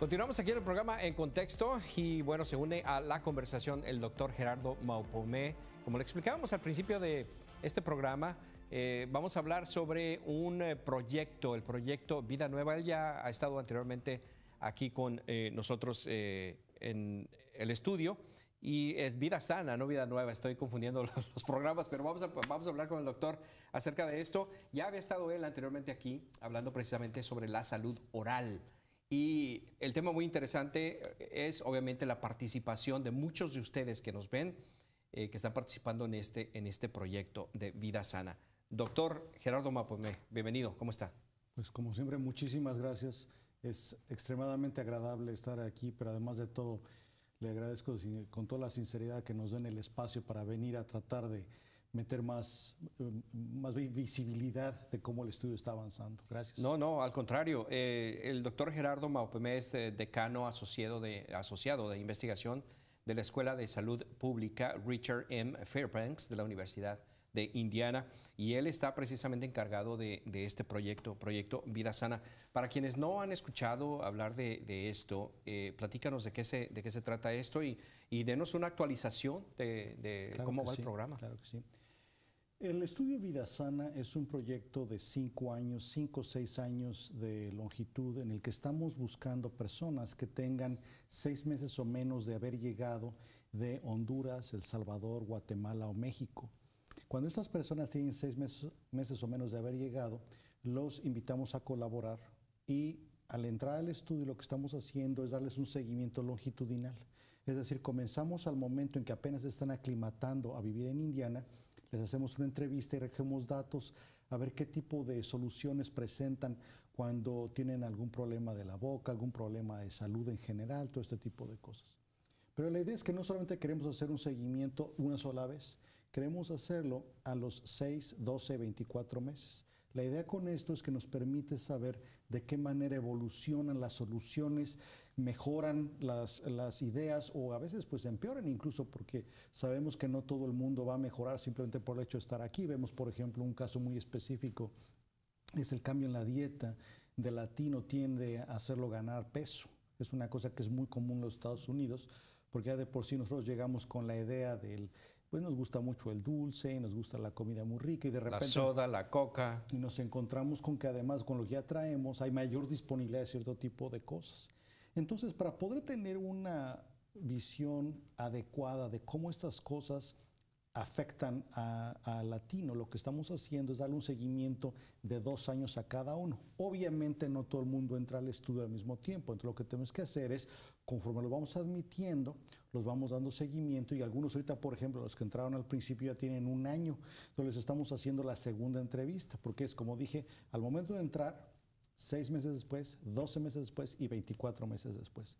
Continuamos aquí en el programa En Contexto y bueno, se une a la conversación el doctor Gerardo Maupomé. Como le explicábamos al principio de este programa, eh, vamos a hablar sobre un eh, proyecto, el proyecto Vida Nueva. Él ya ha estado anteriormente aquí con eh, nosotros en el estudio y es Vida Sana, no Vida Nueva. Estoy confundiendo los, programas, pero vamos vamos a hablar con el doctor acerca de esto. Ya había estado él anteriormente aquí hablando precisamente sobre la salud oral. Y el tema muy interesante eh, es obviamente la participación de muchos de ustedes que nos ven, eh, que están participando en este, en este proyecto de Vida Sana. Doctor Gerardo Mapomé, bienvenido, ¿cómo está? Pues como siempre, muchísimas gracias. Es extremadamente agradable estar aquí, pero además de todo, le agradezco con toda la sinceridad que nos den el espacio para venir a tratar de, meter más, eh, más visibilidad de cómo el estudio está avanzando. Gracias. No, no, al contrario. Eh, el doctor Gerardo Maupemé es eh, decano asociado de, asociado de investigación de la Escuela de Salud Pública Richard M. Fairbanks de la Universidad de Indiana y él está precisamente encargado de, este proyecto, Proyecto Vida Sana. Para quienes no han escuchado hablar de, esto, eh, platícanos de qué, se, de qué se trata esto y, denos una actualización de, cómo va el programa. Claro que sí. El estudio Vida Sana es un proyecto de cinco años, cinco o seis años de longitud en el que estamos buscando personas que tengan seis meses o menos de haber llegado de Honduras, El Salvador, Guatemala o México. Cuando estas personas tienen seis meses, meses o menos de haber llegado, los invitamos a colaborar y al entrar al estudio lo que estamos haciendo es darles un seguimiento longitudinal. Es decir, comenzamos al momento en que apenas están aclimatando a vivir en Indiana, les hacemos una entrevista y recogemos datos a ver qué tipo de soluciones presentan cuando tienen algún problema de la boca, algún problema de salud en general, todo este tipo de cosas. Pero la idea es que no solamente queremos hacer un seguimiento una sola vez, Queremos hacerlo a los 6, 12, 24 meses. La idea con esto es que nos permite saber de qué manera evolucionan las soluciones, mejoran las, ideas o a veces pues empeoran incluso porque sabemos que no todo el mundo va a mejorar simplemente por el hecho de estar aquí. Vemos por ejemplo un caso muy específico, es el cambio en la dieta de latino tiende a hacerlo ganar peso. Es una cosa que es muy común en los Estados Unidos porque ya de por sí nosotros llegamos con la idea del pues nos gusta mucho el dulce, nos gusta la comida muy rica y de repente... La soda, la coca. Y nos encontramos con que además con lo que ya traemos hay mayor disponibilidad de cierto tipo de cosas. Entonces, para poder tener una visión adecuada de cómo estas cosas afectan a, latino. Lo que estamos haciendo es darle un seguimiento de dos años a cada uno. Obviamente no todo el mundo entra al estudio al mismo tiempo, entonces lo que tenemos que hacer es, conforme lo vamos admitiendo, los vamos dando seguimiento y algunos ahorita, por ejemplo, los que entraron al principio ya tienen un año, entonces les estamos haciendo la segunda entrevista, porque es como dije, al momento de entrar, seis meses después, doce meses después y 24 meses después.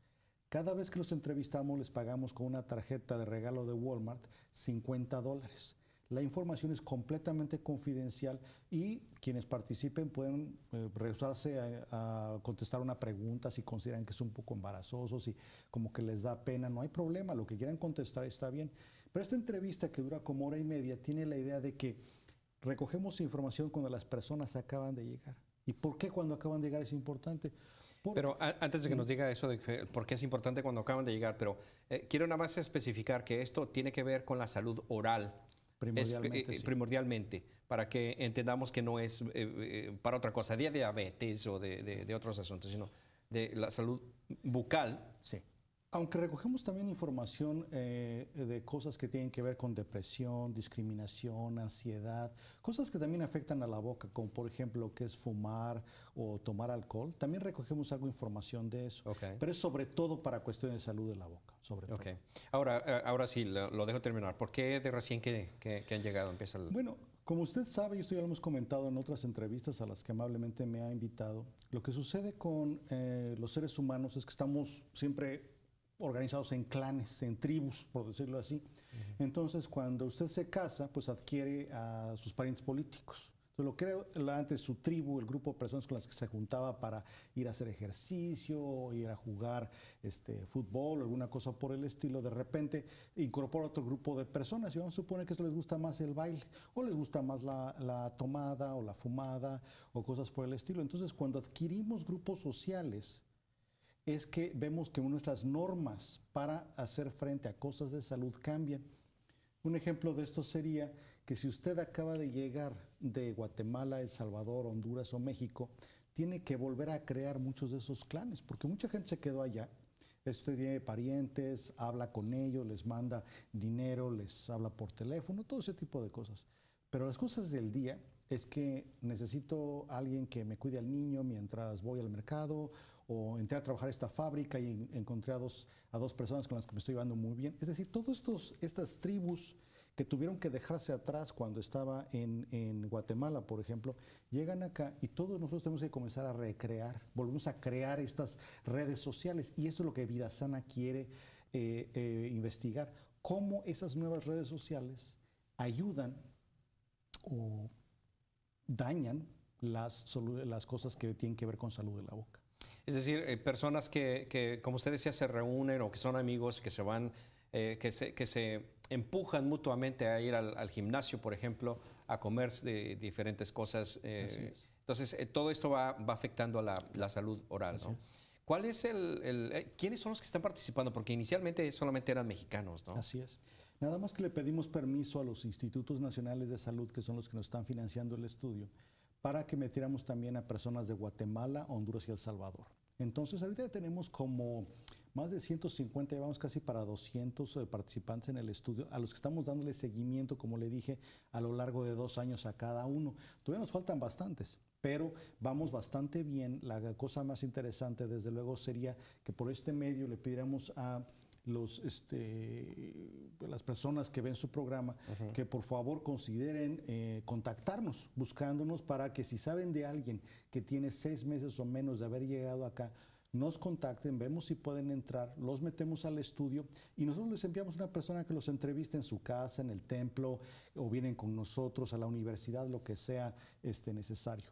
Cada vez que los entrevistamos les pagamos con una tarjeta de regalo de Walmart 50 dólares. La información es completamente confidencial y quienes participen pueden eh, rehusarse a, a, contestar una pregunta si consideran que es un poco embarazoso, si como que les da pena, no hay problema, lo que quieran contestar está bien. Pero esta entrevista que dura como hora y media tiene la idea de que recogemos información cuando las personas acaban de llegar. ¿Y por qué cuando acaban de llegar es importante? Pero antes de que nos diga eso de por porque es importante cuando acaban de llegar, pero eh, quiero nada más especificar que esto tiene que ver con la salud oral. Primordialmente. Eh, primordialmente para que entendamos que no es eh, para otra cosa, de diabetes o de, de, otros asuntos, sino de la salud bucal, sí. Aunque recogemos también información eh, de cosas que tienen que ver con depresión, discriminación, ansiedad, cosas que también afectan a la boca, como por ejemplo que es fumar o tomar alcohol, también recogemos algo información de eso. Pero es sobre todo para cuestiones de salud de la boca, sobre Ahora, eh, ahora sí, lo, dejo terminar. ¿Por qué de recién que, han llegado empieza Bueno, como usted sabe, y esto ya lo hemos comentado en otras entrevistas a las que amablemente me ha invitado, lo que sucede con eh, los seres humanos es que estamos siempre organizados en clanes, en tribus, por decirlo así. Entonces, cuando usted se casa, pues adquiere a sus parientes políticos. Entonces, lo que antes su tribu, el grupo de personas con las que se juntaba para ir a hacer ejercicio, ir a jugar este, fútbol, alguna cosa por el estilo, de repente incorpora otro grupo de personas y vamos a suponer que eso les gusta más el baile, o les gusta más la tomada, o la fumada, o cosas por el estilo. Entonces, cuando adquirimos grupos sociales, es que vemos que nuestras normas para hacer frente a cosas de salud cambian. Un ejemplo de esto sería que si usted acaba de llegar de Guatemala, El Salvador, Honduras o México, tiene que volver a crear muchos de esos clanes, porque mucha gente se quedó allá. Usted tiene parientes, habla con ellos, les manda dinero, les habla por teléfono, todo ese tipo de cosas. Pero las cosas del día es que necesito a alguien que me cuide al niño mientras voy al mercado o entré a trabajar esta fábrica y encontré a dos, personas con las que me estoy llevando muy bien. Es decir, todas estas tribus que tuvieron que dejarse atrás cuando estaba en, Guatemala, por ejemplo, llegan acá y todos nosotros tenemos que comenzar a recrear, volvemos a crear estas redes sociales y eso es lo que Vida Sana quiere eh, eh, investigar, cómo esas nuevas redes sociales ayudan o dañan las, las cosas que tienen que ver con salud de la boca. Es decir, eh, personas que, que, como usted decía, se reúnen o que son amigos, que se van, eh, que, se, que, se, empujan mutuamente a ir al, gimnasio, por ejemplo, a comer de diferentes cosas. Eh, entonces, todo esto va, va afectando a la, la salud oral. ¿Cuál es el, el ¿Quiénes son los que están participando? Porque inicialmente solamente eran mexicanos, ¿no? Así es. Nada más que le pedimos permiso a los institutos nacionales de salud, que son los que nos están financiando el estudio, para que metiéramos también a personas de Guatemala, Honduras y El Salvador. Entonces, ahorita tenemos como más de 150, llevamos casi para 200 eh, participantes en el estudio, a los que estamos dándole seguimiento, como le dije, a lo largo de dos años a cada uno. Todavía nos faltan bastantes, pero vamos bastante bien. La cosa más interesante, desde luego, sería que por este medio le pidiéramos a los, este, las personas que ven su programa que por favor consideren eh, contactarnos, buscándonos para que si saben de alguien que tiene seis meses o menos de haber llegado acá, nos contacten, vemos si pueden entrar, los metemos al estudio y nosotros les enviamos una persona que los entreviste en su casa, en el templo, o vienen con nosotros a la universidad, lo que sea este, necesario.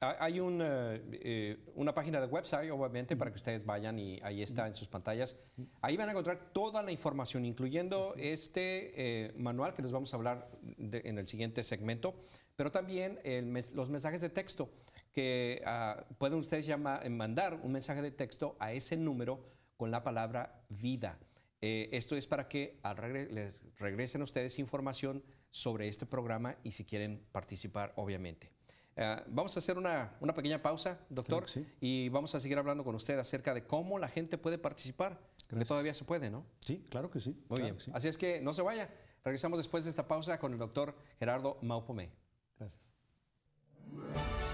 Ah, hay eh, eh, una página de website, obviamente, para que ustedes vayan y ahí está en sus pantallas. Ahí van a encontrar toda la información, incluyendo este eh, manual que les vamos a hablar en el siguiente segmento, pero también los mensajes de texto, que ah, pueden ustedes mandar un mensaje de texto a ese número con la palabra vida. esto es para que les regresen ustedes información sobre este programa y si quieren participar, obviamente. Ah, vamos a hacer una, pequeña pausa, doctor, y vamos a seguir hablando con usted acerca de cómo la gente puede participar, que todavía se puede, ¿no? Sí, claro que sí. Muy bien. Así es que no se vaya. Regresamos después de esta pausa con el doctor Gerardo Maupomé. Gracias.